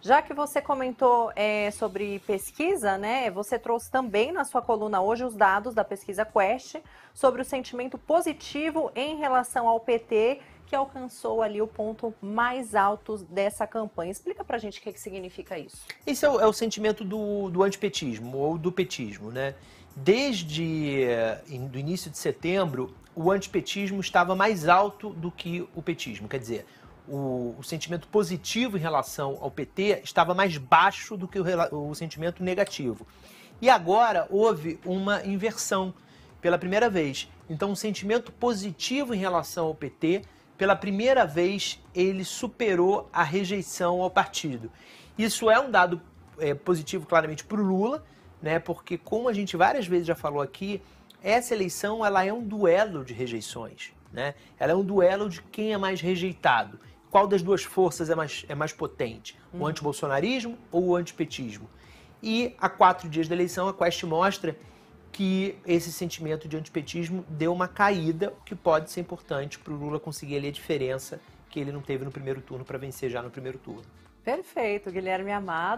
Já que você comentou é, sobre pesquisa, né? Você trouxe também na sua coluna hoje os dados da pesquisa Quest sobre o sentimento positivo em relação ao PT que alcançou ali o ponto mais alto dessa campanha. Explica pra gente o que, que significa isso. Esse é o, é o sentimento do, do antipetismo ou do petismo, né? Desde eh, o início de setembro, o antipetismo estava mais alto do que o petismo. Quer dizer, o, o, sentimento positivo em relação ao PT estava mais baixo do que o, o sentimento negativo. E agora houve uma inversão pela primeira vez. Então, o um sentimento positivo em relação ao PT, pela primeira vez, ele superou a rejeição ao partido. Isso é um dado é, positivo, claramente, para o Lula, né? porque, como a gente várias vezes já falou aqui, essa eleição ela é um duelo de rejeições. Né? Ela é um duelo de quem é mais rejeitado qual das duas forças é mais, é mais potente, uhum. o antibolsonarismo ou o antipetismo. E a quatro dias da eleição, a Quest mostra que esse sentimento de antipetismo deu uma caída, o que pode ser importante para o Lula conseguir ali a diferença que ele não teve no primeiro turno para vencer já no primeiro turno. Perfeito, Guilherme Amado.